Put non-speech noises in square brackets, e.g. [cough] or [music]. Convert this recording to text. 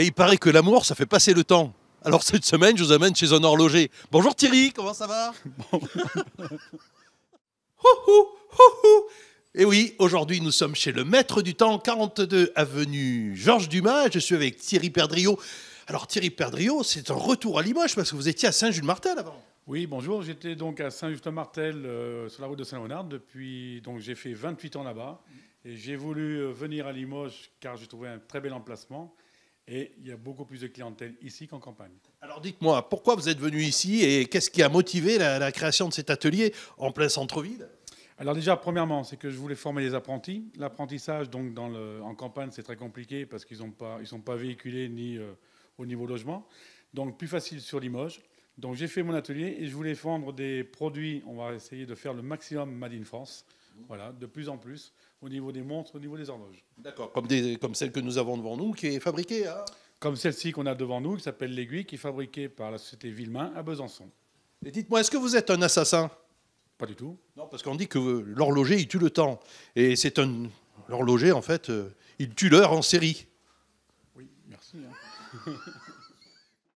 Et il paraît que l'amour, ça fait passer le temps. Alors cette semaine, je vous amène chez un horloger. Bonjour Thierry, comment ça va [laughs] Et oui, aujourd'hui nous sommes chez le maître du temps, 42 avenue Georges Dumas. Je suis avec Thierry Perdriot. Alors Thierry Perdriot, c'est un retour à Limoges parce que vous étiez à Saint-Jules-Martel avant. Oui, bonjour. J'étais donc à Saint-Just-Martel, euh, sur la route de Saint-Léonard. Depuis, donc j'ai fait 28 ans là-bas. Et j'ai voulu euh, venir à Limoges car j'ai trouvé un très bel emplacement. Et il y a beaucoup plus de clientèle ici qu'en campagne. Alors dites-moi, pourquoi vous êtes venu ici et qu'est-ce qui a motivé la, création de cet atelier en plein centre-ville alors déjà, premièrement, c'est que je voulais former les apprentis. L'apprentissage, donc, en campagne, c'est très compliqué parce qu'ils ne sont pas véhiculés ni euh, au niveau logement. Donc, plus facile sur Limoges. Donc j'ai fait mon atelier et je voulais vendre des produits. On va essayer de faire le maximum Made in France. Voilà, de plus en plus au niveau des montres, au niveau des horloges. D'accord, comme, comme celle que nous avons devant nous, qui est fabriquée Comme celle-ci qu'on a devant nous, qui s'appelle l'aiguille, qui est fabriquée par la société Villemain à Besançon. Et dites-moi, est-ce que vous êtes un assassin Pas du tout. Non, parce qu'on dit que euh, l'horloger, il tue le temps. Et c'est un... L'horloger, en fait, euh, il tue l'heure en série. Oui, merci. Hein. [laughs]